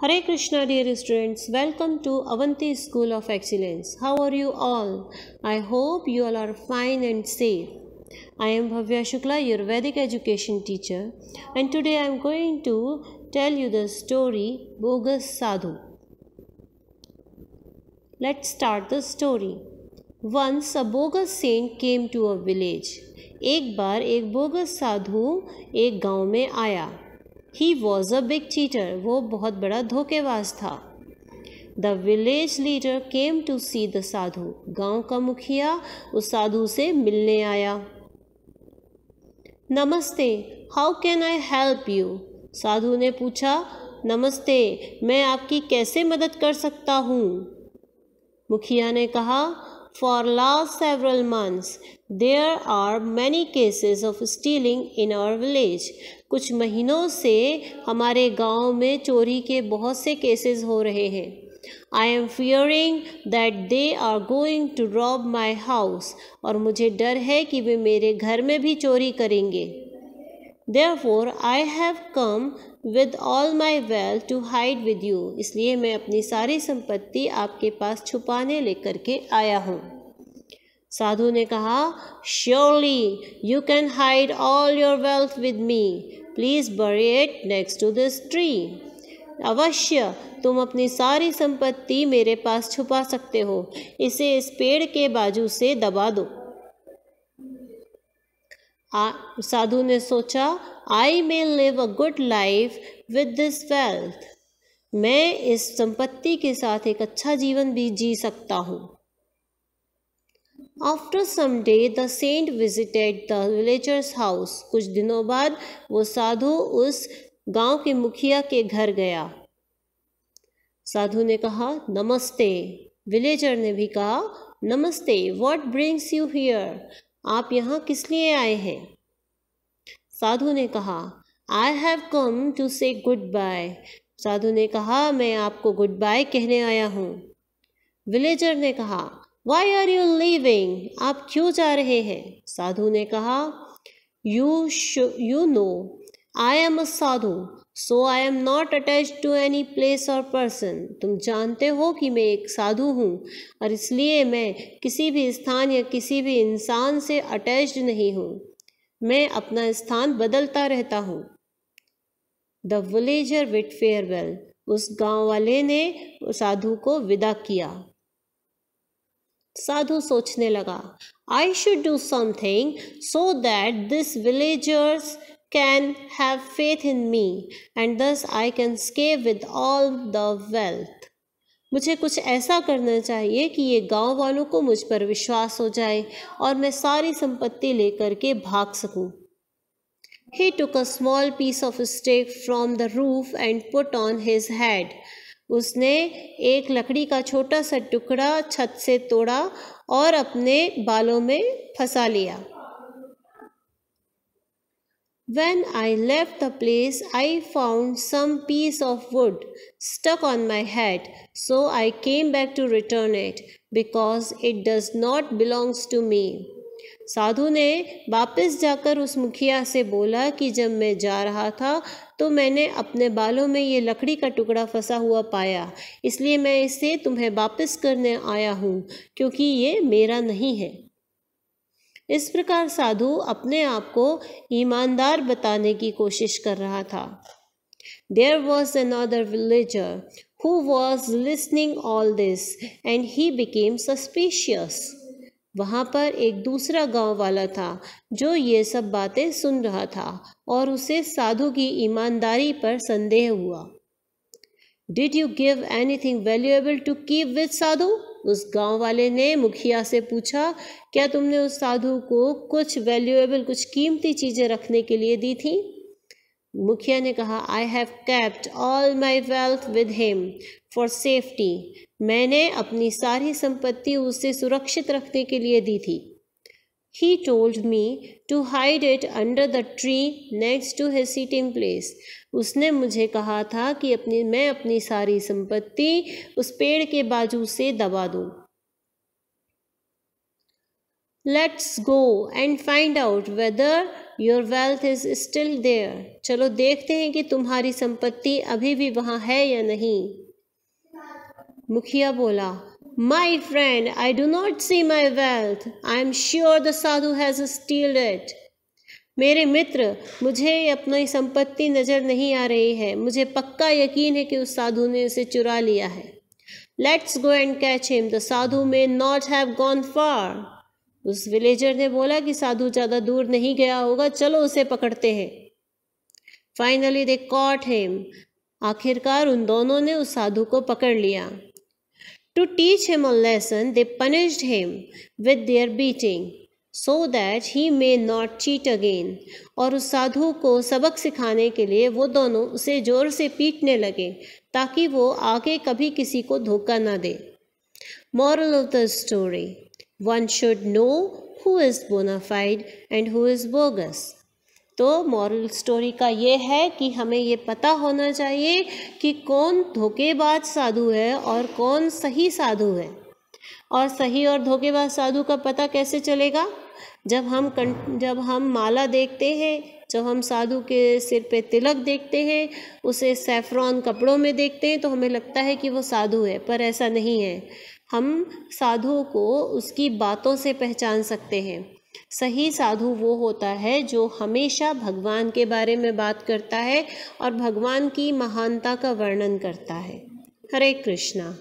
Hare Krishna, dear students. Welcome to Avanti School of Excellence. How are you all? I hope you all are fine and safe. I am Bhavya Shukla, your Vedic education teacher, and today I am going to tell you the story Bogus Sadhu. Let's start the story. a a saint came to a village. एक बार एक bogus साधु एक गांव में आया he was a big cheater वो बहुत बड़ा धोखेबाज था the village leader came to see the sadhu गांव का मुखिया उस साधु से मिलने आया नमस्ते how can I help you साधु ने पूछा नमस्ते मैं आपकी कैसे मदद कर सकता हूँ मुखिया ने कहा for last several months there are many cases of stealing in our village कुछ महीनों से हमारे गांव में चोरी के बहुत से केसेस हो रहे हैं I am fearing that they are going to rob my house और मुझे डर है कि वे मेरे घर में भी चोरी करेंगे therefore I have come with all my wealth to hide with you इसलिए मैं अपनी सारी संपत्ति आपके पास छुपाने लेकर के आया हूँ साधु ने कहा surely you can hide all your wealth with me please bury it next to this tree अवश्य तुम अपनी सारी संपत्ति मेरे पास छुपा सकते हो इसे इस पेड़ के बाजू से दबा दो साधु ने सोचा I may live a good life with this wealth मैं इस संपत्ति के साथ एक अच्छा जीवन भी जी सकता हूँ after some day the saint visited the villagers house कुछ दिनों बाद वो साधु उस गांव के मुखिया के घर गया साधु ने कहा नमस्ते विलेजर ने भी कहा नमस्ते वॉट ब्रिंग्स यू हियर आप यहाँ किस लिए आए हैं साधु ने कहा I have come to say goodbye साधु ने कहा मैं आपको गुड बाय कहने आया हूँ विलेजर ने कहा वाई आर यू लिविंग आप क्यों जा रहे हैं साधु ने कहा you you know I am a sadhu so I am not attach to any place और पर्सन तुम जानते हो कि मैं एक साधु हूँ और इसलिए मैं किसी भी स्थान या किसी भी इंसान से अटैच नहीं हूँ मैं अपना स्थान बदलता रहता हूँ द विलेजर विट फेयरवेल उस गांव वाले ने साधु को विदा किया साधु सोचने लगा I should do something so that this villagers can have faith in me and thus I can escape with all the wealth मुझे कुछ ऐसा करना चाहिए कि ये गांव वालों को मुझ पर विश्वास हो जाए और मैं सारी संपत्ति लेकर के भाग सकूं। He took a small piece of stake from the roof and put on his head उसने एक लकड़ी का छोटा सा टुकड़ा छत से तोड़ा और अपने बालों में फंसा लिया When I left the place, I found some piece of wood stuck on my head, so I came back to return it because it does not belongs to me. साधु ने वापस जाकर उस मुखिया से बोला कि जब मैं जा रहा था तो मैंने अपने बालों में ये लकड़ी का टुकड़ा फंसा हुआ पाया इसलिए मैं इसे तुम्हें वापस करने आया हूँ क्योंकि ये मेरा नहीं है इस प्रकार साधु अपने आप को ईमानदार बताने की कोशिश कर रहा था there was other villager who was listening all this and he became suspicious वहाँ पर एक दूसरा गांव वाला था जो ये सब बातें सुन रहा था और उसे साधु की ईमानदारी पर संदेह हुआ did you give anything valuable to keep with sadhu उस गांव वाले ने मुखिया से पूछा क्या तुमने उस साधु को कुछ वैल्यूएबल कुछ कीमती चीज़ें रखने के लिए दी थी मुखिया ने कहा I have kept all my wealth with him for safety मैंने अपनी सारी संपत्ति उसे सुरक्षित रखने के लिए दी थी he told me to hide it under the tree next to his seating place उसने मुझे कहा था कि अपनी मैं अपनी सारी संपत्ति उस पेड़ के बाजू से दबा दूँ let's go and find out whether your wealth is still there चलो देखते हैं कि तुम्हारी संपत्ति अभी भी वहाँ है या नहीं मुखिया बोला my friend I do not see my wealth I am sure the sadhu has steal it मेरे मित्र मुझे अपनी संपत्ति नज़र नहीं आ रही है मुझे पक्का यकीन है कि उस साधु ने उसे चुरा लिया है let's go and catch him the sadhu may not have gone far उस विलेजर ने बोला कि साधु ज़्यादा दूर नहीं गया होगा चलो उसे पकड़ते हैं फाइनली दे कॉट हेम आखिरकार उन दोनों ने उस साधु को पकड़ लिया to teach him a lesson they punished him with their beating so that he may not cheat again और उस साधु को सबक सिखाने के लिए वो दोनों उसे जोर से पीटने लगे ताकि वो आगे कभी किसी को धोखा ना दे moral of the story One should know who is bona fide and who is bogus. तो मॉरल स्टोरी का ये है कि हमें ये पता होना चाहिए कि कौन धोखेबाज साधु है और कौन सही साधु है और सही और धोखेबाज साधु का पता कैसे चलेगा जब हम जब हम माला देखते हैं जब हम साधु के सिर पे तिलक देखते हैं उसे सैफरॉन कपड़ों में देखते हैं तो हमें लगता है कि वो साधु है पर ऐसा नहीं है हम साधुओं को उसकी बातों से पहचान सकते हैं सही साधु वो होता है जो हमेशा भगवान के बारे में बात करता है और भगवान की महानता का वर्णन करता है हरे कृष्णा